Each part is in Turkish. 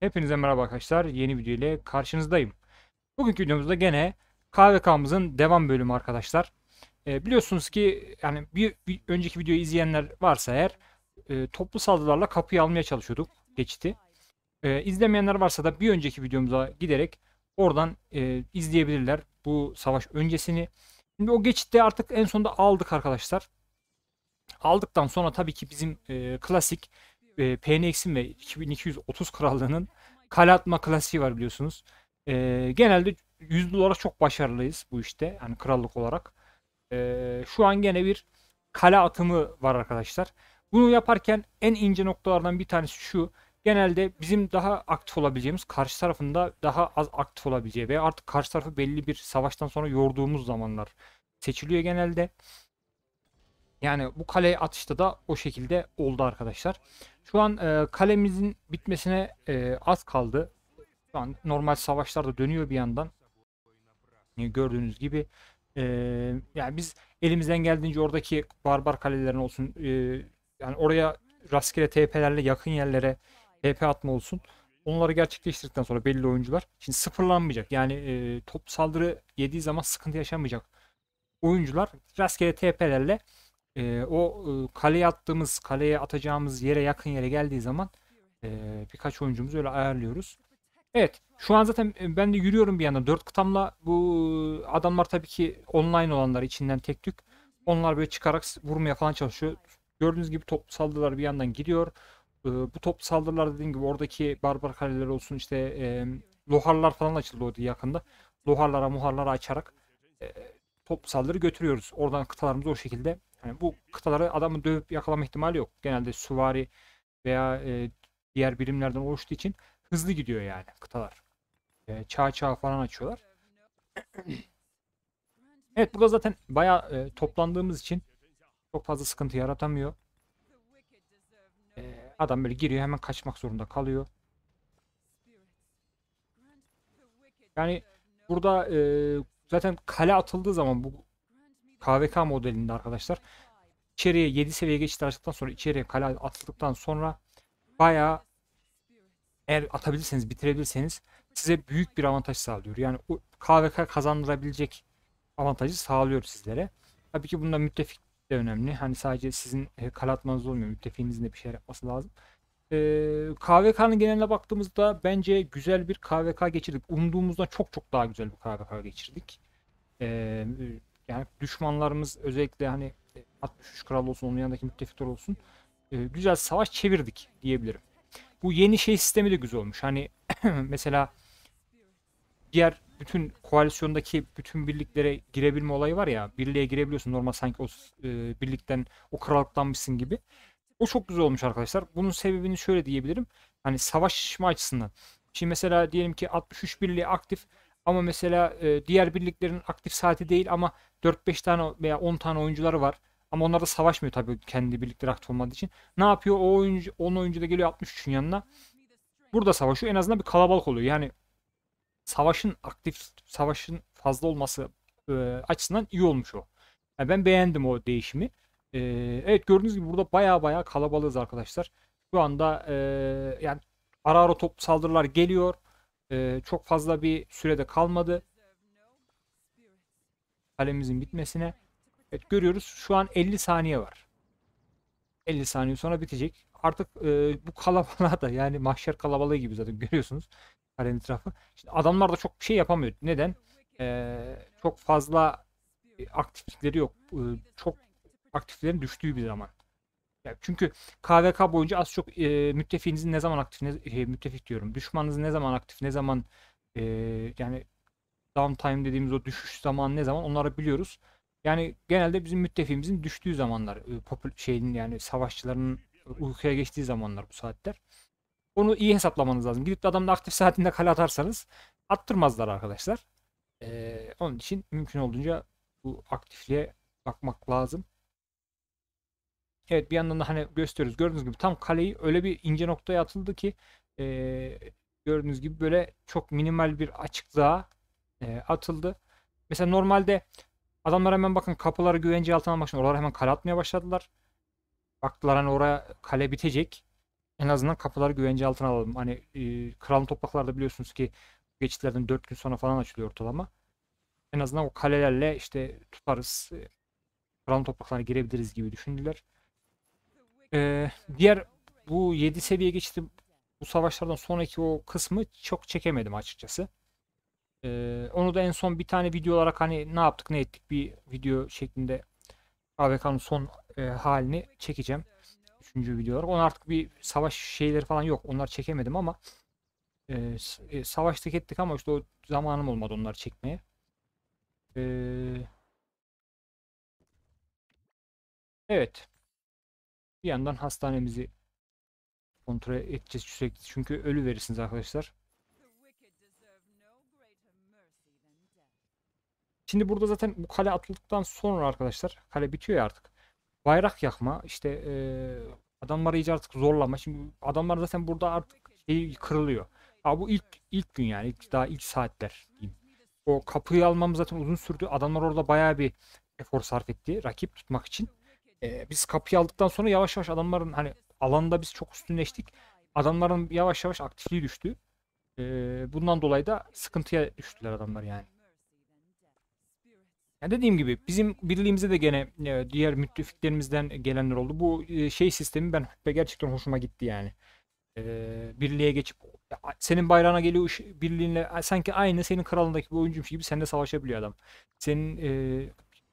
Hepinize merhaba arkadaşlar. Yeni video ile karşınızdayım. Bugünkü videomuzda gene KVK'mızın devam bölümü arkadaşlar. E, biliyorsunuz ki yani bir, bir önceki videoyu izleyenler varsa eğer e, toplu saldırılarla kapıyı almaya çalışıyorduk geçti. E, izlemeyenler varsa da bir önceki videomuza giderek oradan e, izleyebilirler bu savaş öncesini. Şimdi o geçitte artık en sonunda aldık arkadaşlar. Aldıktan sonra tabii ki bizim e, klasik e, PNX'in ve 2230 krallığının kale atma klasiği var biliyorsunuz. E, genelde yüzlü dolar'a çok başarılıyız bu işte. Yani krallık olarak. E, şu an gene bir kale atımı var arkadaşlar. Bunu yaparken en ince noktalardan bir tanesi şu. Genelde bizim daha aktif olabileceğimiz karşı tarafında daha az aktif olabileceği veya artık karşı tarafı belli bir savaştan sonra yorduğumuz zamanlar seçiliyor genelde. Yani bu kaleye atışta da o şekilde oldu arkadaşlar. Şu an e, kalemizin bitmesine e, az kaldı. Şu an normal savaşlar da dönüyor bir yandan. Gördüğünüz gibi e, yani biz elimizden geldiğince oradaki barbar kalelerin olsun e, yani oraya rastgele TP'lerle yakın yerlere TP atma olsun. Onları gerçekleştirdikten sonra belli oyuncular şimdi sıfırlanmayacak. Yani e, top saldırı yediği zaman sıkıntı yaşamayacak oyuncular rastgele TP'lerle e, o e, kaleye attığımız, kaleye atacağımız yere yakın yere geldiği zaman e, birkaç oyuncumuzu öyle ayarlıyoruz. Evet. Şu an zaten e, ben de yürüyorum bir yandan. Dört kıtamla bu e, adamlar tabii ki online olanlar içinden tek tük. Onlar böyle çıkarak vurmaya falan çalışıyor. Gördüğünüz gibi top saldırılar bir yandan gidiyor. Ee, bu top saldırılar dediğim gibi oradaki barbar kaleler olsun işte e, loharlar falan açıldı orada yakında. Loharlara muharlara açarak e, top saldırı götürüyoruz. Oradan kıtalarımızı o şekilde. Yani bu kıtaları adamı dövüp yakalama ihtimali yok. Genelde süvari veya e, diğer birimlerden oluştuğu için hızlı gidiyor yani kıtalar. E, çağ çağ falan açıyorlar. evet burada zaten bayağı e, toplandığımız için çok fazla sıkıntı yaratamıyor. E, adam böyle giriyor hemen kaçmak zorunda kalıyor. Yani burada e, Zaten kale atıldığı zaman bu KVK modelinde arkadaşlar içeriye 7 seviye geçit açtıktan sonra içeriye kale atıldıktan sonra bayağı eğer atabilirseniz bitirebilirseniz size büyük bir avantaj sağlıyor. Yani o KVK kazandırabilecek avantajı sağlıyor sizlere. Tabii ki bunda müttefik de önemli. Hani sadece sizin e, kale atmanız olmuyor. Müttefiğinizin de bir şeyler yapması lazım. Ee, KVK'nın geneline baktığımızda bence güzel bir KVK geçirdik. Umduğumuzdan çok çok daha güzel bir KVK geçirdik. Ee, yani düşmanlarımız özellikle hani 63 e, kral olsun onun yanındaki müttefikler olsun e, güzel savaş çevirdik diyebilirim. Bu yeni şey sistemi de güzel olmuş. Hani mesela diğer bütün koalisyondaki bütün birliklere girebilme olayı var ya birliğe girebiliyorsun normal sanki o e, birlikten o krallıktanmışsın gibi. O çok güzel olmuş arkadaşlar. Bunun sebebini şöyle diyebilirim. Hani savaşma açısından. Şimdi mesela diyelim ki 63 birliği aktif ama mesela e, diğer birliklerin aktif saati değil ama 4-5 tane veya 10 tane oyuncuları var. Ama onlar da savaşmıyor tabii kendi birlikleri aktif olmadığı için. Ne yapıyor? O oyuncu 10 oyuncu da geliyor 63'ün yanına. Burada savaşıyor. En azından bir kalabalık oluyor. Yani savaşın aktif savaşın fazla olması e, açısından iyi olmuş o. Yani ben beğendim o değişimi. E, evet gördüğünüz gibi burada baya baya kalabalığız arkadaşlar. Şu anda e, yani ara ara toplu saldırılar geliyor. E, çok fazla bir sürede kalmadı. Kalemizin bitmesine. Evet görüyoruz şu an 50 saniye var. 50 saniye sonra bitecek. Artık e, bu kalabalığa da yani mahşer kalabalığı gibi zaten görüyorsunuz kalenin etrafı. Şimdi adamlar da çok bir şey yapamıyor. Neden? E, çok fazla e, aktiflikleri yok. E, çok aktiflerin düştüğü bir zaman. Yani çünkü KVK boyunca az çok e, müttefiğinizin ne zaman aktif, ne, e, müttefik diyorum. Düşmanınızın ne zaman aktif, ne zaman e, yani downtime dediğimiz o düşüş zamanı ne zaman onları biliyoruz. Yani genelde bizim müttefiğimizin düştüğü zamanlar, e, popül şeyin yani savaşçıların uykuya geçtiği zamanlar bu saatler. Onu iyi hesaplamanız lazım. Gidip de adamın aktif saatinde kale atarsanız attırmazlar arkadaşlar. Ee, onun için mümkün olduğunca bu aktifliğe bakmak lazım. Evet bir yandan da hani gösteriyoruz. Gördüğünüz gibi tam kaleyi öyle bir ince noktaya atıldı ki e, gördüğünüz gibi böyle çok minimal bir açıklığa e, atıldı. Mesela normalde adamlar hemen bakın kapıları güvence altına almak için oralara hemen kale atmaya başladılar. Baktılar hani oraya kale bitecek. En azından kapıları güvence altına alalım. Hani e, kralın topraklarda biliyorsunuz ki geçitlerden 4 gün sonra falan açılıyor ortalama. En azından o kalelerle işte tutarız. Kralın topraklarına girebiliriz gibi düşündüler. Ee, diğer bu 7 seviye geçtim. bu savaşlardan sonraki o kısmı çok çekemedim açıkçası. Ee, onu da en son bir tane video olarak hani ne yaptık ne ettik bir video şeklinde AVK'nın son e, halini çekeceğim. Üçüncü video olarak. Onun artık bir savaş şeyleri falan yok. Onlar çekemedim ama e, e, savaştık ettik ama işte o zamanım olmadı onları çekmeye. Ee, evet. Bir yandan hastanemizi kontrol edeceğiz sürekli. Çünkü ölü verirsiniz arkadaşlar. Şimdi burada zaten bu kale atıldıktan sonra arkadaşlar kale bitiyor ya artık. Bayrak yakma işte e, adamları iyice artık zorlama. Şimdi adamlar zaten burada artık şey kırılıyor. Aa, bu ilk ilk gün yani ilk, daha ilk saatler diyeyim. O kapıyı almamız zaten uzun sürdü. Adamlar orada bayağı bir efor sarf etti rakip tutmak için e, biz kapıyı aldıktan sonra yavaş yavaş adamların hani alanda biz çok üstünleştik. Adamların yavaş yavaş aktifliği düştü. E, bundan dolayı da sıkıntıya düştüler adamlar yani. Yani dediğim gibi bizim birliğimize de gene e, diğer müttefiklerimizden gelenler oldu. Bu e, şey sistemi ben gerçekten hoşuma gitti yani. E, birliğe geçip senin bayrağına geliyor birliğinle sanki aynı senin kralındaki bir oyuncumuş gibi sen de savaşabiliyor adam. Senin e,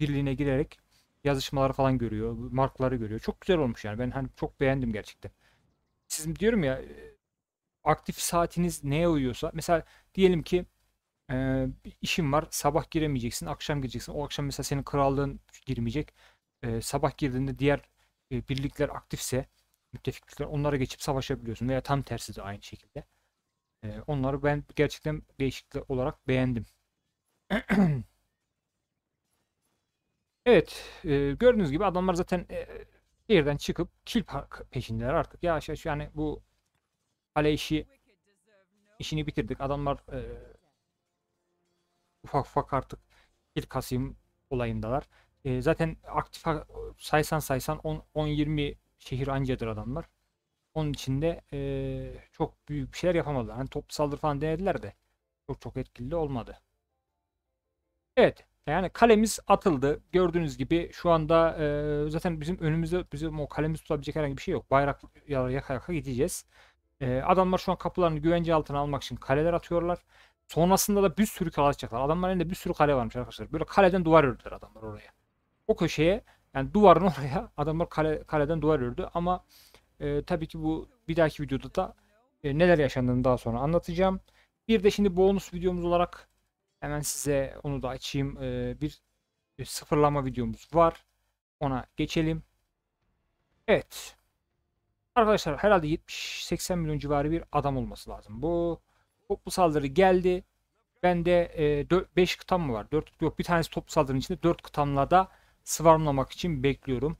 birliğine girerek yazışmaları falan görüyor. Markları görüyor. Çok güzel olmuş yani. Ben hani çok beğendim gerçekten. Sizin diyorum ya e, aktif saatiniz neye uyuyorsa mesela diyelim ki e, işin var sabah giremeyeceksin akşam gireceksin o akşam mesela senin krallığın girmeyecek e, sabah girdiğinde diğer e, birlikler aktifse müttefiklikler onlara geçip savaşabiliyorsun veya tam tersi de aynı şekilde e, onları ben gerçekten değişiklik olarak beğendim Evet e, gördüğünüz gibi adamlar zaten e, şehirden çıkıp kill peşindeler artık. Yavaş yavaş yani bu kale işi işini bitirdik. Adamlar e, ufak ufak artık kill kasayım olayındalar. E, zaten aktif saysan saysan 10-20 şehir ancadır adamlar. Onun içinde e, çok büyük bir şeyler yapamadılar. Hani toplu saldırı falan denediler de çok çok etkili olmadı. Evet. Yani kalemiz atıldı. Gördüğünüz gibi şu anda e, zaten bizim önümüzde bizim o kalemiz tutabilecek herhangi bir şey yok. Bayrak yaka yaka gideceğiz. E, adamlar şu an kapılarını güvence altına almak için kaleler atıyorlar. Sonrasında da bir sürü kale atacaklar. Adamların elinde bir sürü kale varmış arkadaşlar. Böyle kaleden duvar ördüler adamlar oraya. O köşeye yani duvarın oraya adamlar kale, kaleden duvar ördü ama e, tabii ki bu bir dahaki videoda da e, neler yaşandığını daha sonra anlatacağım. Bir de şimdi bonus videomuz olarak Hemen size onu da açayım. Ee, bir e, sıfırlama videomuz var. Ona geçelim. Evet. Arkadaşlar herhalde 70-80 milyon civarı bir adam olması lazım. Bu toplu saldırı geldi. Ben de e, 5 kıtam mı var? 4 yok bir tanesi toplu saldırının içinde 4 kıtamla da sıvarmlamak için bekliyorum.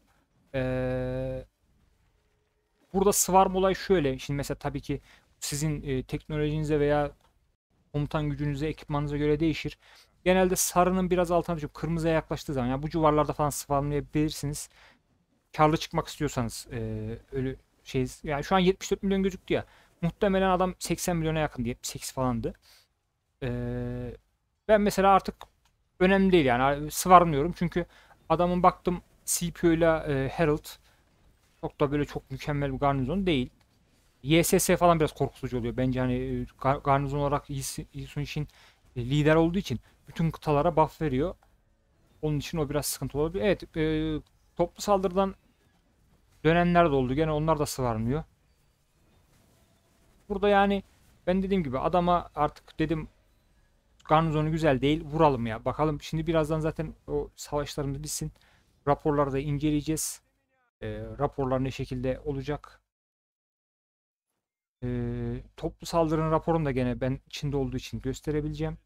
Ee, burada sıvarm olay şöyle. Şimdi mesela tabii ki sizin e, teknolojinize veya komutan gücünüze, ekipmanınıza göre değişir. Genelde sarının biraz altına düşüp kırmızıya yaklaştığı zaman yani bu civarlarda falan spamlayabilirsiniz. Karlı çıkmak istiyorsanız e, ölü şey yani şu an 74 milyon gözüktü ya. Muhtemelen adam 80 milyona yakın diye 8 falandı. E, ben mesela artık önemli değil yani sıvarmıyorum çünkü adamın baktım CPU ile Herald çok da böyle çok mükemmel bir garnizon değil. YSS falan biraz korkutucu oluyor. Bence hani e, garnizon olarak Yisun için e, lider olduğu için bütün kıtalara buff veriyor. Onun için o biraz sıkıntı olabilir. Evet e, toplu saldırıdan dönenler de oldu. Gene onlar da sıvarmıyor. Burada yani ben dediğim gibi adama artık dedim garnizonu güzel değil vuralım ya. Bakalım şimdi birazdan zaten o savaşlarımız bitsin. Raporları da inceleyeceğiz. E, raporlar ne şekilde olacak ee, toplu saldırının raporunu da gene ben içinde olduğu için gösterebileceğim.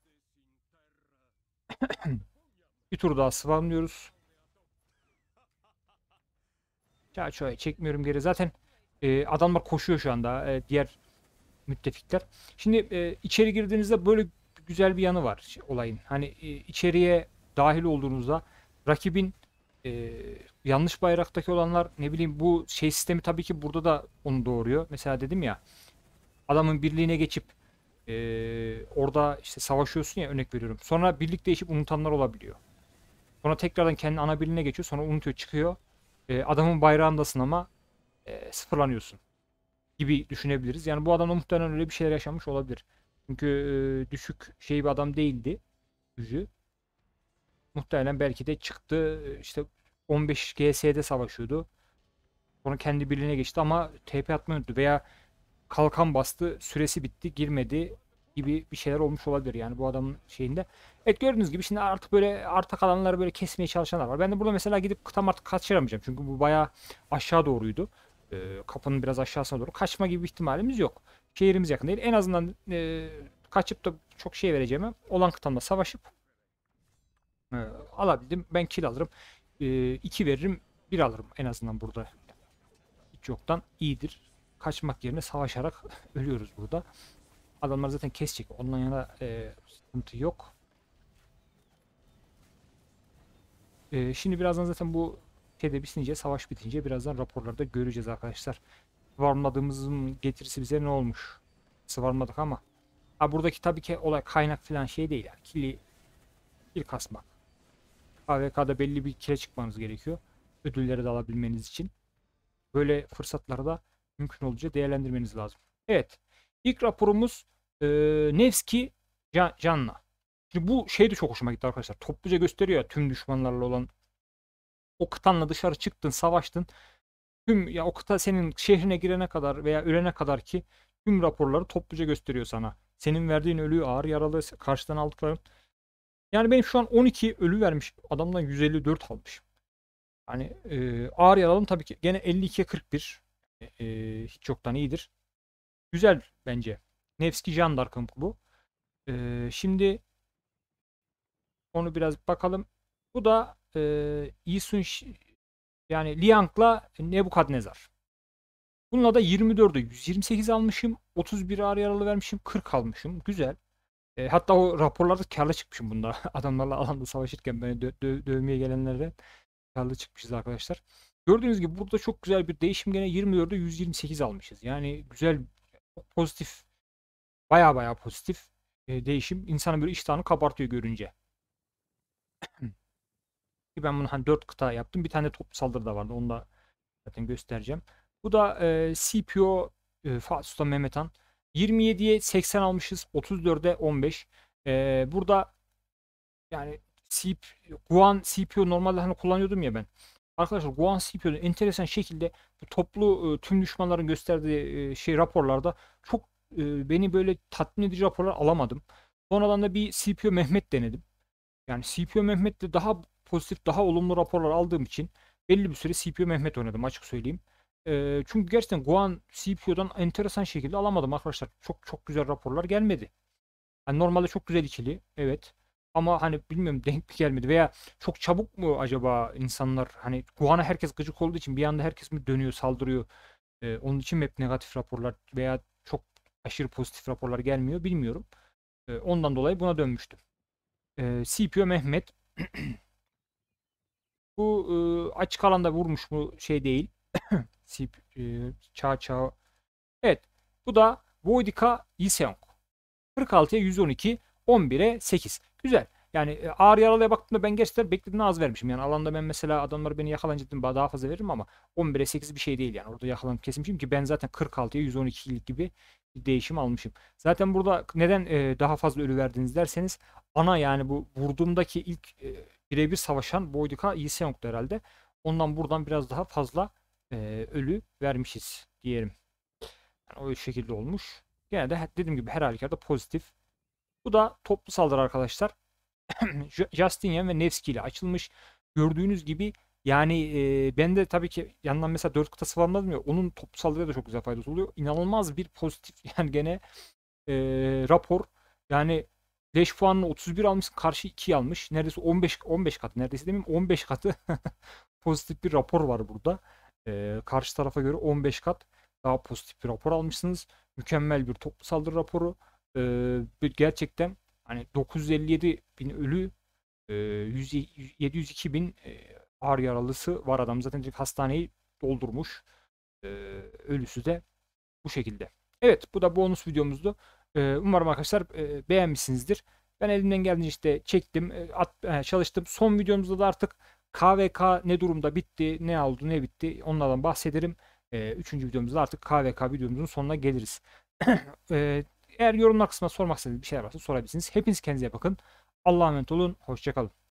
bir tur daha spamlıyoruz. Çerçoya çekmiyorum geri. Zaten e, adamlar koşuyor şu anda e, diğer müttefikler. Şimdi e, içeri girdiğinizde böyle güzel bir yanı var şey, olayın. Hani e, içeriye dahil olduğunuzda rakibin e, yanlış bayraktaki olanlar ne bileyim bu şey sistemi tabii ki burada da onu doğuruyor. Mesela dedim ya adamın birliğine geçip e, orada işte savaşıyorsun ya örnek veriyorum. Sonra birlik değişip unutanlar olabiliyor. Sonra tekrardan kendi ana birliğine geçiyor. Sonra unutuyor çıkıyor. E, adamın bayrağındasın ama e, sıfırlanıyorsun gibi düşünebiliriz. Yani bu adam muhtemelen öyle bir şeyler yaşamış olabilir. Çünkü e, düşük şey bir adam değildi. Gücü. Muhtemelen belki de çıktı işte 15 GS'de savaşıyordu. Sonra kendi birliğine geçti ama TP atmayı unuttu veya kalkan bastı, süresi bitti, girmedi gibi bir şeyler olmuş olabilir yani bu adamın şeyinde. Evet gördüğünüz gibi şimdi artık böyle arta kalanları böyle kesmeye çalışanlar var. Ben de burada mesela gidip kıtam artık kaçıramayacağım çünkü bu bayağı aşağı doğruydu. E, kapının biraz aşağısına doğru kaçma gibi bir ihtimalimiz yok. Şehrimiz yakın değil. En azından e, kaçıp da çok şey vereceğime olan kıtamla savaşıp e, alabildim. Ben kill alırım e, veririm bir alırım en azından burada. Hiç yoktan iyidir. Kaçmak yerine savaşarak ölüyoruz burada. Adamlar zaten kesecek. Ondan yana e, sıkıntı yok. E, şimdi birazdan zaten bu şeyde bitince, savaş bitince birazdan raporlarda göreceğiz arkadaşlar. Sıvarmadığımızın getirisi bize ne olmuş? Sıvarmadık ama. Ha, buradaki tabii ki olay kaynak falan şey değil. Kili, kil kasmak AVK'da belli bir kire çıkmanız gerekiyor. Ödülleri de alabilmeniz için. Böyle fırsatları da mümkün olunca değerlendirmeniz lazım. Evet. İlk raporumuz e, Nevski Can Can'la. Şimdi bu şey de çok hoşuma gitti arkadaşlar. Topluca gösteriyor ya tüm düşmanlarla olan o kıtanla dışarı çıktın, savaştın. Tüm ya o kıta senin şehrine girene kadar veya ölene kadar ki tüm raporları topluca gösteriyor sana. Senin verdiğin ölüyü ağır yaralı karşıdan aldıkların yani benim şu an 12 ölü vermiş. Adamdan 154 almış. Yani e, ağır yaralım tabii ki gene 52'ye 41. E, e, hiç yoktan iyidir. Güzel bence. Nevski Jandark'ın bu. E, şimdi onu biraz bakalım. Bu da e, Isun yani Liang'la Nebukadnezar. Bununla da 24'e 128 almışım. 31 ağır yaralı vermişim. 40 almışım. Güzel. E, hatta o raporlarda karlı çıkmışım bunda. Adamlarla alanda savaşırken beni dö- dö- dövmeye gelenlerde karlı çıkmışız arkadaşlar. Gördüğünüz gibi burada çok güzel bir değişim gene 24'de 128 almışız. Yani güzel pozitif baya baya pozitif e, değişim insanın böyle iştahını kabartıyor görünce. ben bunu hani 4 kıta yaptım. Bir tane top saldırı da vardı. Onu da zaten göstereceğim. Bu da e, CPO e, Fatih Sultan Mehmet Han 27'ye 80 almışız. 34'e 15. Ee, burada yani CP, Guan CPU normalde hani kullanıyordum ya ben. Arkadaşlar Guan CPU'nun enteresan şekilde bu toplu e, tüm düşmanların gösterdiği e, şey raporlarda çok e, beni böyle tatmin edici raporlar alamadım. Sonradan da bir CPU Mehmet denedim. Yani CPU Mehmet'te daha pozitif, daha olumlu raporlar aldığım için belli bir süre CPU Mehmet oynadım açık söyleyeyim. E, çünkü gerçekten Guan CPU'dan enteresan şekilde alamadım arkadaşlar. Çok çok güzel raporlar gelmedi. Hani normalde çok güzel ikili. Evet. Ama hani bilmiyorum denk mi gelmedi veya çok çabuk mu acaba insanlar hani Guan'a herkes gıcık olduğu için bir anda herkes mi dönüyor saldırıyor. Ee, onun için mi hep negatif raporlar veya çok aşırı pozitif raporlar gelmiyor bilmiyorum. Ee, ondan dolayı buna dönmüştüm. Ee, CPO Mehmet bu e, açık alanda vurmuş mu şey değil. E, Cha Cha. Evet. Bu da Voidika Yiseong. 46'ya 112, 11'e 8. Güzel. Yani e, ağır yaralıya baktığımda ben gerçekten beklediğimden az vermişim. Yani alanda ben mesela adamlar beni yakalanca dedim daha fazla veririm ama 11'e 8 bir şey değil yani. Orada yakalanıp kesmişim ki ben zaten 46'ya 112'lik gibi bir değişim almışım. Zaten burada neden e, daha fazla ölü verdiniz derseniz ana yani bu vurduğumdaki ilk e, birebir savaşan Boydika Yiseong'du herhalde. Ondan buradan biraz daha fazla e, ölü vermişiz diyelim. Yani o şekilde olmuş. Gene de dediğim gibi her halükarda pozitif. Bu da toplu saldırı arkadaşlar. Justinian ve Nevski ile açılmış. Gördüğünüz gibi yani e, ben de tabii ki yandan mesela 4 kıtası falan dedim ya onun toplu saldırıya da çok güzel faydası oluyor. İnanılmaz bir pozitif yani gene e, rapor yani leş puanını 31 almış karşı 2 almış. Neredeyse 15 15 katı neredeyse demeyeyim 15 katı pozitif bir rapor var burada e, karşı tarafa göre 15 kat daha pozitif bir rapor almışsınız. Mükemmel bir toplu saldırı raporu. E, gerçekten hani 957 bin ölü, e, 100, 702 bin e, ağır yaralısı var adam. Zaten direkt hastaneyi doldurmuş. E, ölüsü de bu şekilde. Evet bu da bonus videomuzdu. E, umarım arkadaşlar e, beğenmişsinizdir. Ben elimden geldiğince işte çektim, at, çalıştım. Son videomuzda da artık KVK ne durumda bitti, ne oldu, ne bitti onlardan bahsederim. E, üçüncü videomuzda artık KVK videomuzun sonuna geliriz. Ee, eğer yorumlar kısmına sormak istediğiniz bir şeyler varsa sorabilirsiniz. Hepiniz kendinize bakın. Allah'a emanet olun. Hoşçakalın.